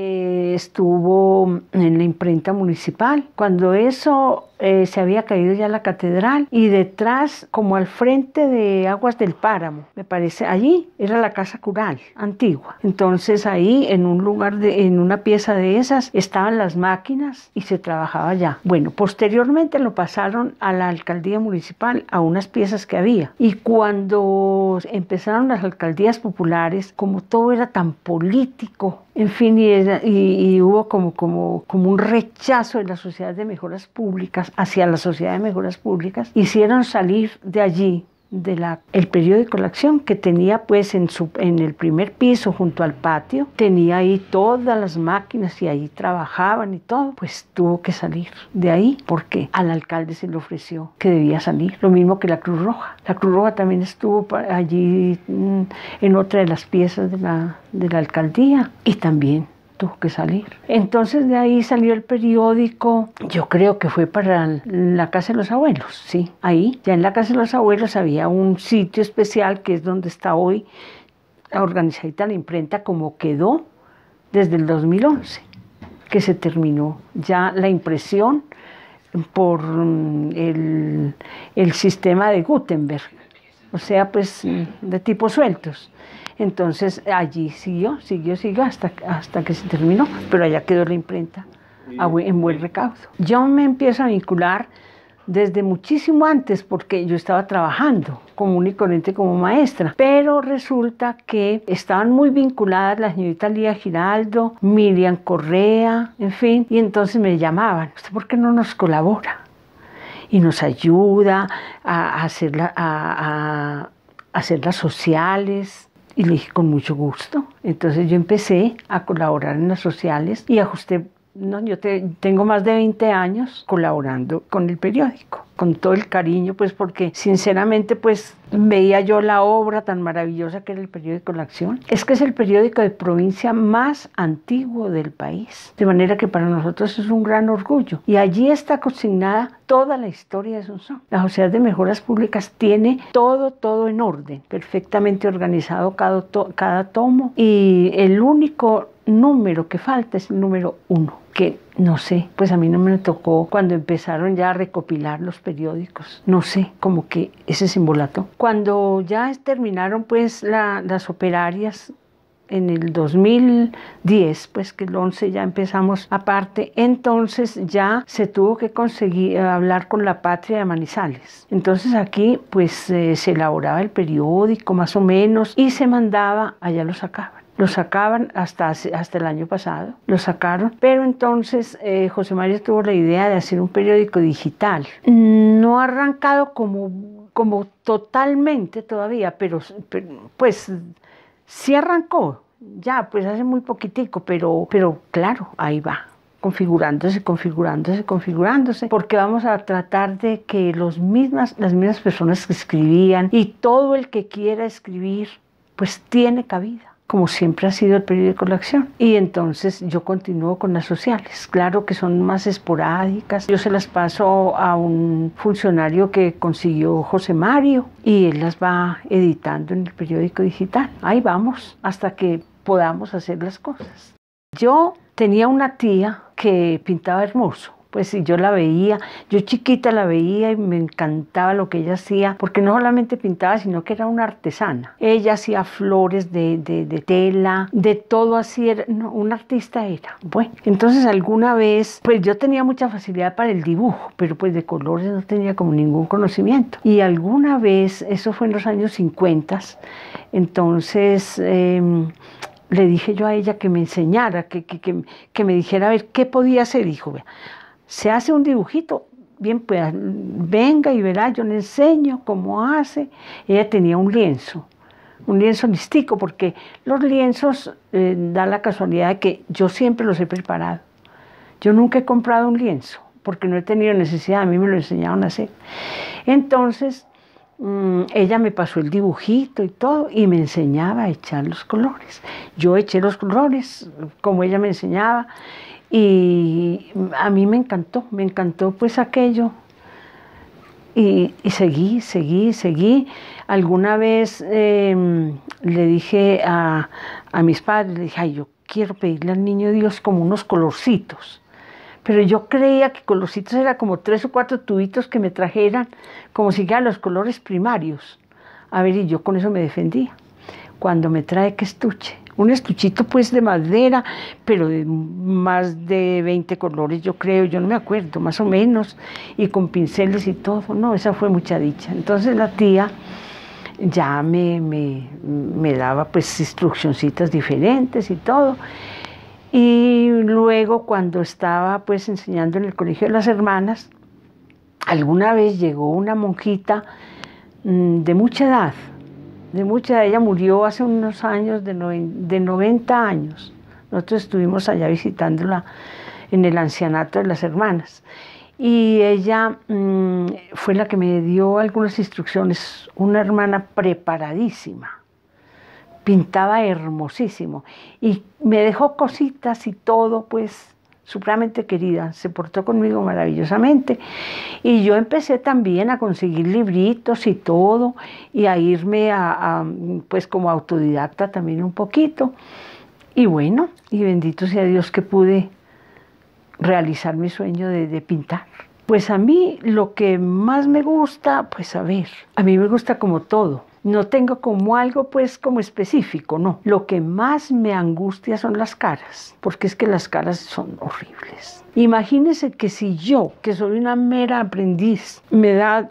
Eh, estuvo en la imprenta municipal. Cuando eso eh, se había caído ya la catedral y detrás, como al frente de Aguas del Páramo, me parece, allí era la casa cural antigua. Entonces ahí en un lugar, en una pieza de esas, estaban las máquinas y se trabajaba ya. Bueno, posteriormente lo pasaron a la alcaldía municipal, a unas piezas que había. Y cuando empezaron las alcaldías populares, como todo era tan político, en fin, y, hubo como, como, como un rechazo de la sociedad de mejoras públicas hacia la sociedad de mejoras públicas, hicieron salir de allí del el periódico La Acción, que tenía pues en, su, en el primer piso junto al patio, tenía ahí todas las máquinas y ahí trabajaban y todo, pues tuvo que salir de ahí porque al alcalde se le ofreció que debía salir, lo mismo que la Cruz Roja. La Cruz Roja también estuvo allí mm, en otra de las piezas de la, de la alcaldía y también tuvo que salir. Entonces de ahí salió el periódico, yo creo que fue para la casa de los abuelos, sí, ahí, ya en la casa de los abuelos había un sitio especial que es donde está hoy organizadita la imprenta como quedó desde el 2011, que se terminó ya la impresión por mm, el, sistema de Gutenberg, o sea, pues mm, de tipos sueltos. Entonces allí siguió, siguió, siguió hasta, hasta que se terminó, pero allá quedó la imprenta en buen recaudo. Yo me empiezo a vincular desde muchísimo antes porque yo estaba trabajando como y corriente como maestra, pero resulta que estaban muy vinculadas la señorita Lía Giraldo, Miriam Correa, en fin, y entonces me llamaban, ¿usted por qué no nos colabora? Y nos ayuda a, hacer a hacer las sociales, y le dije, con mucho gusto. Entonces yo empecé a colaborar en las sociales y ajusté no, yo te, tengo más de 20 años colaborando con el periódico, con todo el cariño, pues porque sinceramente pues veía yo la obra tan maravillosa que era el periódico La Acción. Es que es el periódico de provincia más antiguo del país, de manera que para nosotros es un gran orgullo. Y allí está consignada toda la historia de Sonsón. La Sociedad de Mejoras Públicas tiene todo, todo en orden, perfectamente organizado cada, cada tomo y el único número que falta es el número uno, que no sé, pues a mí no me tocó cuando empezaron ya a recopilar los periódicos, no sé, como que ese simbolato. Cuando ya terminaron pues las operarias en el 2010, pues que el 11 ya empezamos aparte, entonces ya se tuvo que conseguir eh, hablar con la patria de Manizales. Entonces aquí pues eh, se elaboraba el periódico más o menos y se mandaba, allá lo sacaba. Lo sacaban hasta, hasta el año pasado, lo sacaron. Pero entonces eh, José María tuvo la idea de hacer un periódico digital. No ha arrancado como, como totalmente todavía, pero, pues sí arrancó. Ya, pues hace muy poquitico, pero, pero claro, ahí va configurándose, configurándose, configurándose, porque vamos a tratar de que los mismas, las mismas personas que escribían y todo el que quiera escribir, pues tiene cabida como siempre ha sido el periódico La Acción. Y entonces yo continúo con las sociales. Claro que son más esporádicas. Yo se las paso a un funcionario que consiguió José Mario y él las va editando en el periódico digital. Ahí vamos hasta que podamos hacer las cosas. Yo tenía una tía que pintaba hermoso pues si yo la veía, yo chiquita la veía y me encantaba lo que ella hacía, porque no solamente pintaba, sino que era una artesana. Ella hacía flores de, tela, de todo así, era, artista era. Bueno, entonces alguna vez, pues yo tenía mucha facilidad para el dibujo, pero pues de colores no tenía como ningún conocimiento. Y alguna vez, eso fue en los años 50, entonces... Em, le dije yo a ella que me enseñara, que, que, me dijera a ver qué podía hacer. Dijo, se hace un dibujito. Bien, pues, venga y verá, yo le enseño cómo hace. Ella tenía un lienzo, un lienzo listico, porque los lienzos eh, da la casualidad de que yo siempre los he preparado. Yo nunca he comprado un lienzo, porque no he tenido necesidad, a mí me lo enseñaron a hacer. Entonces, mm, ella me pasó el dibujito y todo y me enseñaba a echar los colores. Yo eché los colores como ella me enseñaba y a mí me encantó, me encantó pues aquello. Y, seguí, seguí, seguí. Alguna vez em, le dije a, mis padres, le dije, ay, yo quiero pedirle al niño Dios como unos colorcitos. Pero yo creía que colorcitos era como tres o cuatro tubitos que me trajeran, como si fueran los colores primarios. A ver, y yo con eso me defendía. Cuando me trae que estuche, un estuchito pues de madera, pero de más de 20 colores yo creo, yo no me acuerdo, más o menos, y con pinceles y todo, no, esa fue mucha dicha. Entonces la tía ya me, me, me daba pues instruccioncitas diferentes y todo. Y luego cuando estaba pues enseñando en el Colegio de las Hermanas, alguna vez llegó una monjita mm, de mucha edad, de mucha, ella murió hace unos años de, de 90 años. Nosotros estuvimos allá visitándola en el ancianato de las hermanas. Y ella mm, fue la que me dio algunas instrucciones, una hermana preparadísima, pintaba hermosísimo y me dejó cositas y todo, pues supremamente querida, se portó conmigo maravillosamente. Y yo empecé también a conseguir libritos y todo, y a irme a, pues como autodidacta también un poquito. Y bueno, y bendito sea Dios que pude realizar mi sueño de pintar. Pues a mí lo que más me gusta, pues a ver, a mí me gusta como todo no tengo como algo pues como específico, no. Lo que más me angustia son las caras, porque es que las caras son horribles. Imagínese que si yo, que soy una mera aprendiz, me da,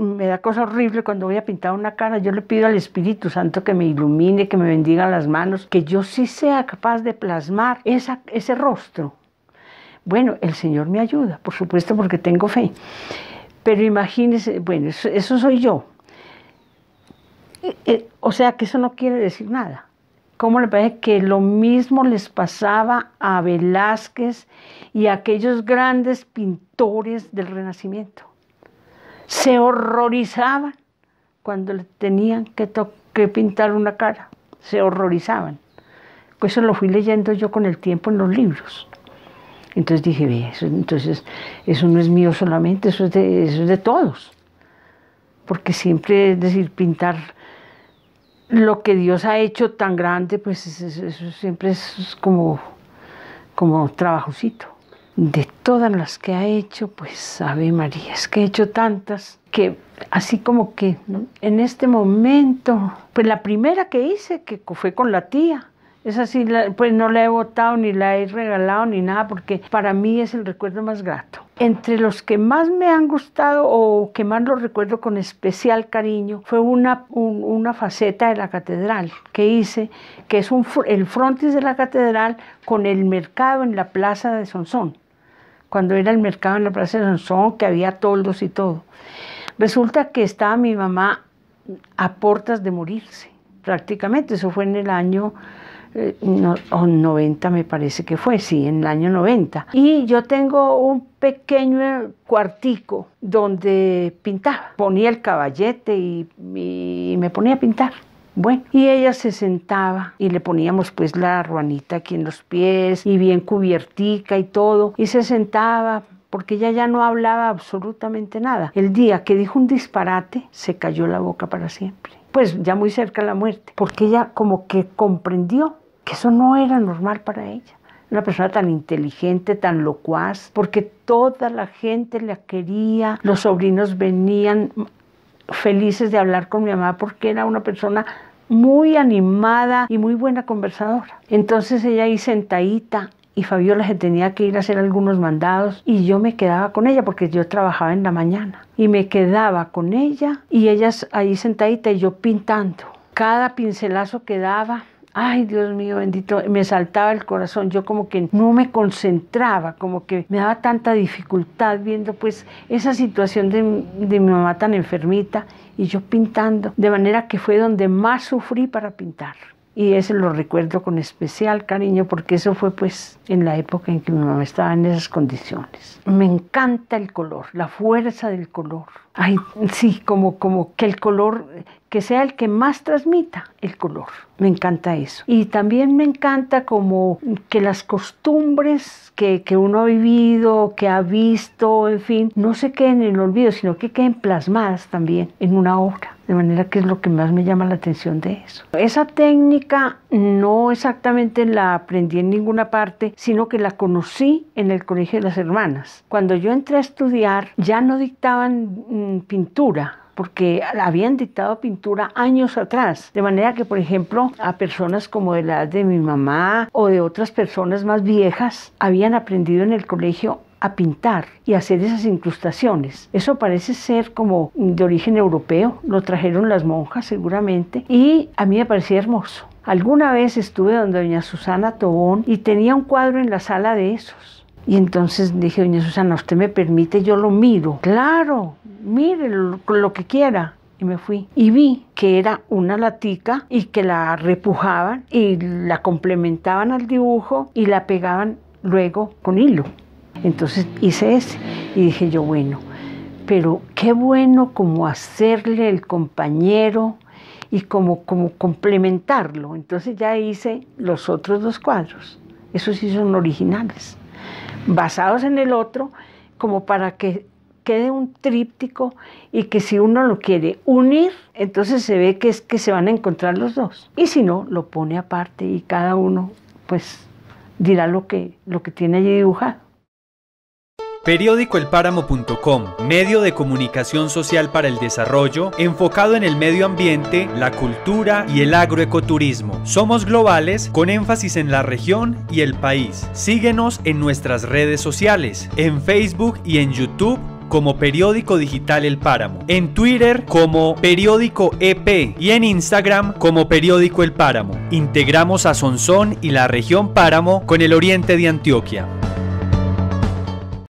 me da cosa horrible cuando voy a pintar una cara, yo le pido al Espíritu Santo que me ilumine, que me bendiga las manos, que yo sí sea capaz de plasmar ese rostro. Bueno, el Señor me ayuda, por supuesto, porque tengo fe. Pero imagínese, bueno, eso soy yo, eh, o sea que eso no quiere decir nada. ¿Cómo le parece que lo mismo les pasaba a Velázquez y a aquellos grandes pintores del Renacimiento? Se horrorizaban cuando le tenían que, pintar una cara, se horrorizaban. Eso lo fui leyendo yo con el tiempo en los libros. Entonces dije, eso, entonces eso no es mío solamente, eso es de todos porque siempre es decir pintar lo que Dios ha hecho tan grande, pues eso, siempre es como, como trabajosito. De todas las que ha hecho, pues Ave María, es que he hecho tantas que así como que en este momento, pues la primera que hice, que fue con la tía, es así, pues no la he votado ni la he regalado ni nada porque para mí es el recuerdo más grato. Entre los que más me han gustado o que más los recuerdo con especial cariño fue una, una faceta de la catedral que hice, que es un, el frontis de la catedral con el mercado en la plaza de Sonsón. Cuando era el mercado en la plaza de Sonsón, que había toldos y todo. Resulta que estaba mi mamá a portas de morirse, prácticamente. Eso fue en el año 90 eh, me parece que fue, sí, en el año 90. Y yo tengo un pequeño cuartico donde pintaba. Ponía el caballete y, me ponía a pintar. Bueno, y ella se sentaba y le poníamos pues la ruanita aquí en los pies y bien cubiertica y todo. Y se sentaba porque ella ya no hablaba absolutamente nada. El día que dijo un disparate, se cayó la boca para siempre. Pues ya muy cerca de la muerte, porque ella como que comprendió que eso no era normal para ella. Una persona tan inteligente, tan locuaz, porque toda la gente la quería, los sobrinos venían felices de hablar con mi mamá porque era una persona muy animada y muy buena conversadora. Entonces ella ahí sentadita y Fabiola se tenía que ir a hacer algunos mandados y yo me quedaba con ella porque yo trabajaba en la mañana y me quedaba con ella y ella ahí sentadita y yo pintando. Cada pincelazo que daba ay Dios mío bendito, me saltaba el corazón, yo como que no me concentraba, como que me daba tanta dificultad viendo pues esa situación de, mi mamá tan enfermita y yo pintando, de manera que fue donde más sufrí para pintar y eso lo recuerdo con especial cariño porque eso fue pues en la época en que mi mamá estaba en esas condiciones. Me encanta el color, la fuerza del color. Ay, sí, como, como que el color, que sea el que más transmita el color. Me encanta eso. Y también me encanta como que las costumbres que, que uno ha vivido, que ha visto, en fin, no se queden en el olvido, sino que queden plasmadas también en una obra. De manera que es lo que más me llama la atención de eso. Esa técnica no exactamente la aprendí en ninguna parte, sino que la conocí en el Colegio de las Hermanas. Cuando yo entré a estudiar, ya no dictaban pintura porque habían dictado pintura años atrás. De manera que, por ejemplo, a personas como de la edad de mi mamá o de otras personas más viejas, habían aprendido en el colegio a pintar y hacer esas incrustaciones. Eso parece ser como de origen europeo, lo trajeron las monjas seguramente y a mí me parecía hermoso. Alguna vez estuve donde doña Susana Tobón y tenía un cuadro en la sala de esos y entonces dije, doña Susana, ¿usted me permite? Yo lo miro. Claro, mire lo, que quiera y me fui. Y vi que era una latica y que la repujaban y la complementaban al dibujo y la pegaban luego con hilo. Entonces hice ese y dije yo, bueno, pero qué bueno como hacerle el compañero y como, como complementarlo. Entonces ya hice los otros dos cuadros. Esos sí son originales basados en el otro, como para que quede un tríptico y que si uno lo quiere unir, entonces se ve que es que se van a encontrar los dos. Y si no, lo pone aparte y cada uno pues dirá lo que, lo que tiene allí dibujado. Periódico medio de comunicación social para el desarrollo, enfocado en el medio ambiente, la cultura y el agroecoturismo. Somos globales con énfasis en la región y el país. Síguenos en nuestras redes sociales, en Facebook y en YouTube como Periódico Digital El Páramo, en Twitter como Periódico EP y en Instagram como Periódico El Páramo. Integramos a Sonsón y la región Páramo con el oriente de Antioquia.